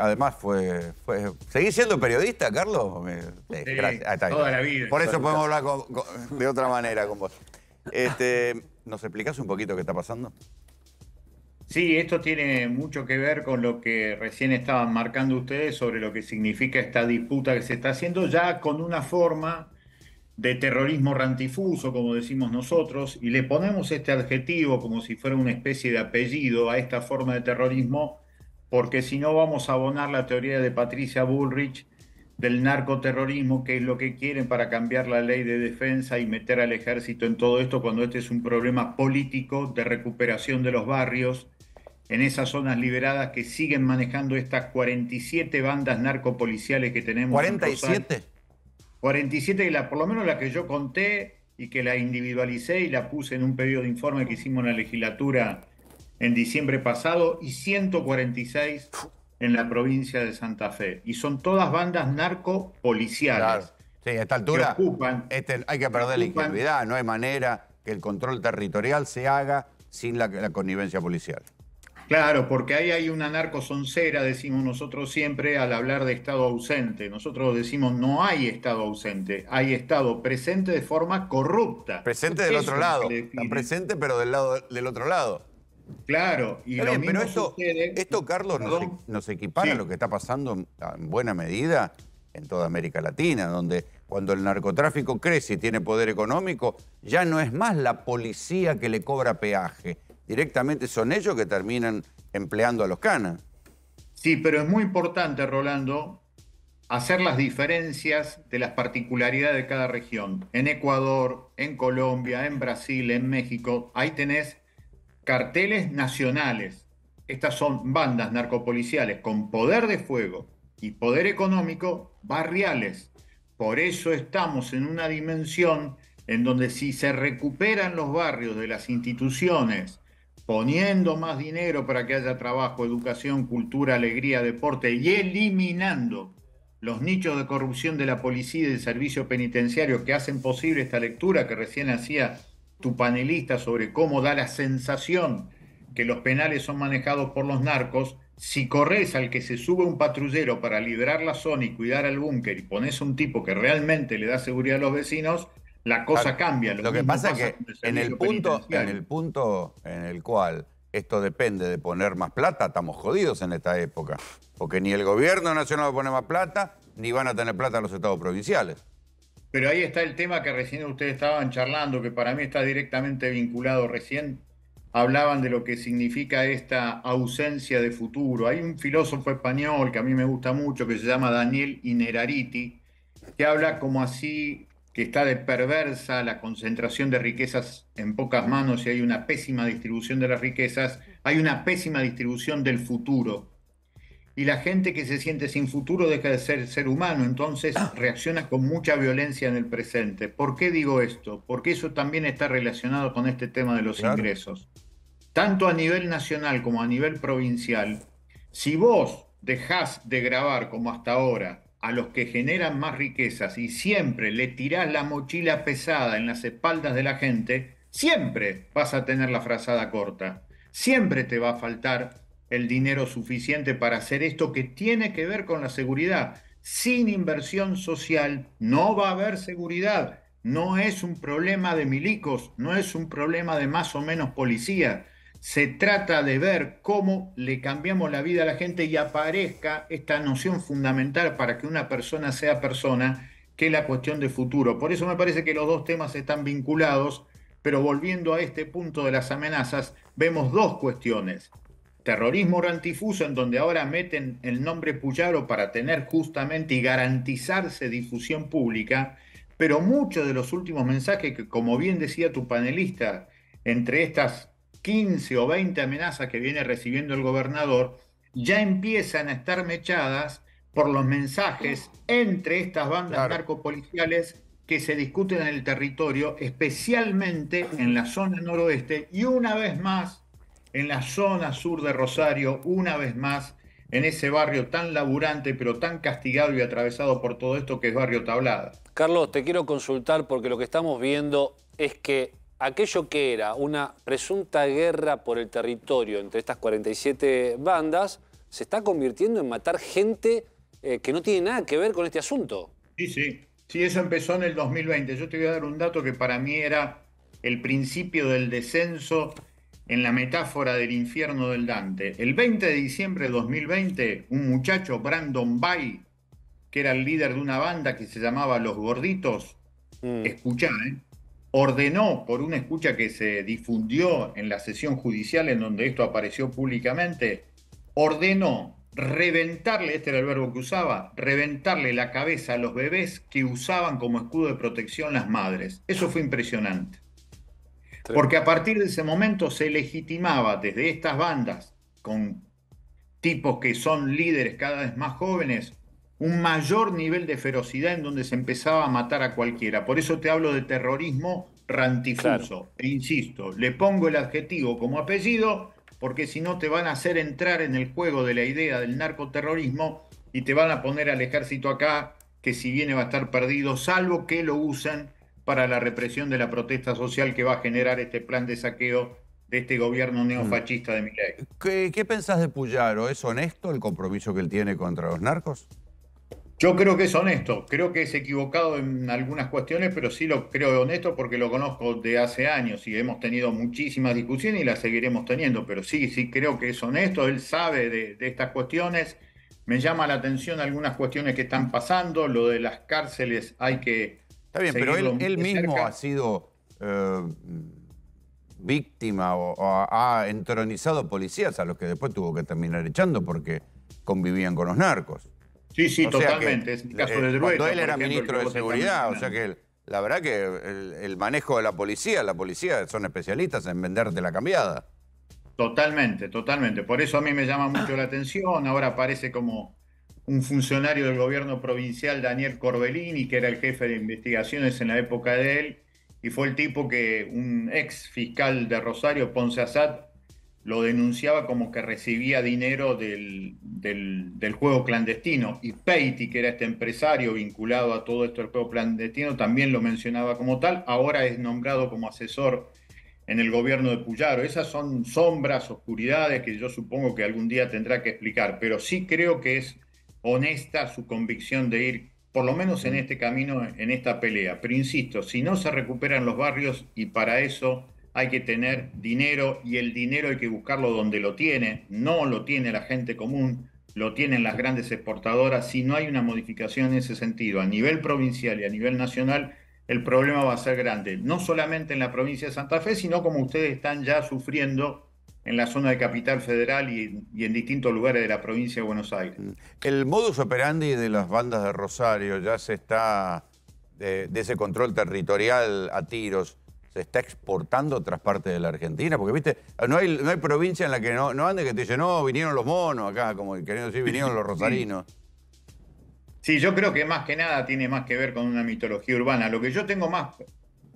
además fue, fue... ¿Seguís siendo periodista, Carlos? gracias. toda la vida. Por eso podemos hablar de otra manera con vos. Este, ¿Nos explicás un poquito qué está pasando? Sí, esto tiene mucho que ver con lo que recién estaban marcando ustedes sobre lo que significa esta disputa que se está haciendo ya con una forma de terrorismo rantifuso, como decimos nosotros, y le ponemos este adjetivo como si fuera una especie de apellido a esta forma de terrorismo porque si no vamos a abonar la teoría de Patricia Bullrich del narcoterrorismo, que es lo que quieren para cambiar la ley de defensa y meter al ejército en todo esto, cuando este es un problema político de recuperación de los barrios en esas zonas liberadas que siguen manejando estas 47 bandas narcopoliciales que tenemos. ¿47? 47, y la, por lo menos la que yo conté y que la individualicé y la puse en un pedido de informe que hicimos en la legislatura en diciembre pasado y 146 en la provincia de Santa Fe. Y son todas bandas narcopoliciales. Claro. Sí, a esta altura este, hay que perder la ingenuidad, no hay manera que el control territorial se haga sin la, connivencia policial. Claro, porque ahí hay una narcosoncera, decimos nosotros siempre, al hablar de Estado ausente. Nosotros decimos no hay Estado ausente, hay Estado presente de forma corrupta. Presente del otro lado. presente, pero del lado del otro lado. Claro, y lo pero esto, esto Carlos, nos, e-, equipara a lo que está pasando en buena medida en toda América Latina, donde cuando el narcotráfico crece y tiene poder económico, ya no es más la policía que le cobra peaje. Directamente son ellos que terminan empleando a los canas. Sí, pero es muy importante, Rolando, hacer las diferencias de las particularidades de cada región. En Ecuador, en Colombia, en Brasil, en México, ahí tenés carteles nacionales. Estas son bandas narcopoliciales con poder de fuego y poder económico barriales. Por eso estamos en una dimensión en donde si se recuperan los barrios de las instituciones, poniendo más dinero para que haya trabajo, educación, cultura, alegría, deporte y eliminando los nichos de corrupción de la policía y del servicio penitenciario que hacen posible esta lectura que recién hacía tu panelista sobre cómo da la sensación que los penales son manejados por los narcos, si corres al que se sube un patrullero para liberar la zona y cuidar al búnker y pones un tipo que realmente le da seguridad a los vecinos, la cosa cambia. Lo, que pasa es que en el, punto, en el punto en el cual esto depende de poner más plata, estamos jodidos en esta época. Porque ni el gobierno nacional va a poner más plata, ni van a tener plata los estados provinciales. Pero ahí está el tema que recién ustedes estaban charlando, que para mí está directamente vinculado. Recién hablaban de lo que significa esta ausencia de futuro. Hay un filósofo español que a mí me gusta mucho, que se llama Daniel Inerariti, que habla como así, que está de perversa la concentración de riquezas en pocas manos y hay una pésima distribución de las riquezas, hay una pésima distribución del futuro y la gente que se siente sin futuro deja de ser ser humano, entonces ah. reacciona con mucha violencia en el presente. ¿Por qué digo esto? Porque eso también está relacionado con este tema de los ingresos. Tanto a nivel nacional como a nivel provincial, si vos dejás de grabar como hasta ahora a los que generan más riquezas y siempre le tirás la mochila pesada en las espaldas de la gente, siempre vas a tener la frazada corta, siempre te va a faltar el dinero suficiente para hacer esto que tiene que ver con la seguridad. Sin inversión social no va a haber seguridad. No es un problema de milicos, no es un problema de más o menos policía. Se trata de ver cómo le cambiamos la vida a la gente y aparezca esta noción fundamental para que una persona sea persona, que es la cuestión de futuro. Por eso me parece que los dos temas están vinculados, pero volviendo a este punto de las amenazas, vemos dos cuestiones terrorismo rantifuso, en donde ahora meten el nombre Puyaro para tener justamente y garantizarse difusión pública, pero muchos de los últimos mensajes que, como bien decía tu panelista, entre estas 15 o 20 amenazas que viene recibiendo el gobernador, ya empiezan a estar mechadas por los mensajes entre estas bandas narcopoliciales que se discuten en el territorio, especialmente en la zona noroeste, y una vez más en la zona sur de Rosario, una vez más, en ese barrio tan laburante, pero tan castigado y atravesado por todo esto que es Barrio Tablada. Carlos, te quiero consultar porque lo que estamos viendo es que aquello que era una presunta guerra por el territorio entre estas 47 bandas se está convirtiendo en matar gente eh, que no tiene nada que ver con este asunto. Sí, sí. Sí, eso empezó en el 2020. Yo te voy a dar un dato que para mí era el principio del descenso en la metáfora del infierno del Dante. El 20 de diciembre de 2020, un muchacho, Brandon Bay, que era el líder de una banda que se llamaba Los Gorditos, mm. ¿eh? ordenó por una escucha que se difundió en la sesión judicial en donde esto apareció públicamente, ordenó reventarle, este era el verbo que usaba, reventarle la cabeza a los bebés que usaban como escudo de protección las madres. Eso fue impresionante. Porque a partir de ese momento se legitimaba desde estas bandas, con tipos que son líderes cada vez más jóvenes, un mayor nivel de ferocidad en donde se empezaba a matar a cualquiera. Por eso te hablo de terrorismo rantifuso. E insisto, le pongo el adjetivo como apellido porque si no te van a hacer entrar en el juego de la idea del narcoterrorismo y te van a poner al ejército acá que si viene va a estar perdido, salvo que lo usen para la represión de la protesta social que va a generar este plan de saqueo de este gobierno neofascista de Milei. ¿Qué, pensás de Puyaro? ¿Es honesto el compromiso que él tiene contra los narcos? Yo creo que es honesto, creo que es equivocado en algunas cuestiones, pero sí lo creo honesto porque lo conozco de hace años y hemos tenido muchísimas discusiones y las seguiremos teniendo, pero sí, sí creo que es honesto, él sabe de estas cuestiones, me llama la atención algunas cuestiones que están pasando, lo de las cárceles hay que Está bien, pero él, mismo ha sido eh, víctima o, ha entronizado policías a los que después tuvo que terminar echando porque convivían con los narcos. Sí, sí, totalmente. es caso eh, Cuando él era ministro de Seguridad, o sea que la verdad que el, manejo de la policía, la policía son especialistas en venderte la cambiada. Totalmente, totalmente. Por eso a mí me llama mucho la atención. Ahora parece como un funcionario del gobierno provincial, Daniel Corbellini, que era el jefe de investigaciones en la época de él, y fue el tipo que un ex fiscal de Rosario, Ponce Asad, lo denunciaba como que recibía dinero del, del, juego clandestino. Y Peiti, que era este empresario vinculado a todo esto del juego clandestino, también lo mencionaba como tal. Ahora es nombrado como asesor en el gobierno de Puyaro. Esas son sombras, oscuridades que yo supongo que algún día tendrá que explicar. Pero sí creo que es honesta su convicción de ir, por lo menos en este camino, en esta pelea. Pero insisto, si no se recuperan los barrios y para eso hay que tener dinero y el dinero hay que buscarlo donde lo tiene, no lo tiene la gente común, lo tienen las grandes exportadoras. Si no hay una modificación en ese sentido a nivel provincial y a nivel nacional, el problema va a ser grande, no solamente en la provincia de Santa Fe, sino como ustedes están ya sufriendo en la zona de Capital Federal y, en distintos lugares de la provincia de Buenos Aires. Mm. El modus operandi de las bandas de Rosario ya se está, de, ese control territorial a tiros, se está exportando a otras partes de la Argentina, porque viste, no hay, no hay provincia en la que no, no ande que te dice, no, vinieron los monos acá, como queriendo decir, vinieron los rosarinos. Sí, yo creo que más que nada tiene más que ver con una mitología urbana. Lo que yo tengo más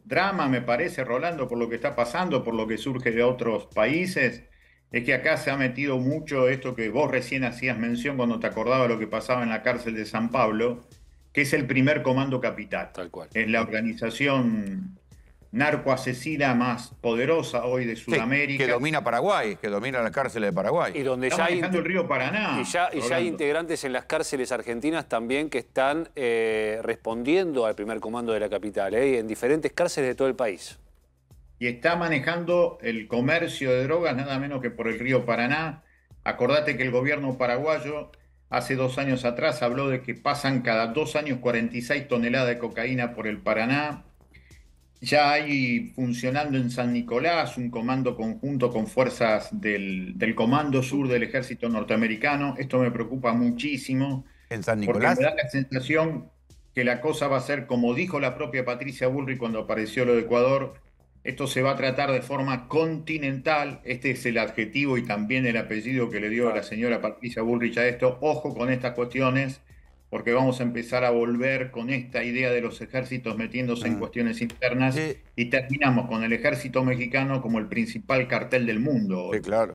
drama, me parece, Rolando, por lo que está pasando, por lo que surge de otros países, es que acá se ha metido mucho esto que vos recién hacías mención cuando te acordabas lo que pasaba en la cárcel de San Pablo, que es el primer comando capital. Tal cual. Es la organización narcoasesina más poderosa hoy de Sudamérica. que domina Paraguay, que domina las cárceles de Paraguay. Y donde Está ya hay, el río Paraná. Y ya, ya, hay integrantes en las cárceles argentinas también que están eh, respondiendo al primer comando de la capital, eh, en diferentes cárceles de todo el país y está manejando el comercio de drogas nada menos que por el río Paraná. Acordate que el gobierno paraguayo hace dos años atrás habló de que pasan cada dos años 46 toneladas de cocaína por el Paraná. Ya hay funcionando en San Nicolás un comando conjunto con fuerzas del, Comando Sur del Ejército Norteamericano. Esto me preocupa muchísimo. ¿En San Nicolás? Porque me da la sensación que la cosa va a ser, como dijo la propia Patricia Bullrich cuando apareció lo de Ecuador, esto se va a tratar de forma continental. Este es el adjetivo y también el apellido que le dio a la señora Patricia Bullrich a esto. Ojo con estas cuestiones porque vamos a empezar a volver con esta idea de los ejércitos metiéndose en ah. cuestiones internas y terminamos con el ejército mexicano como el principal cartel del mundo. Sí, claro.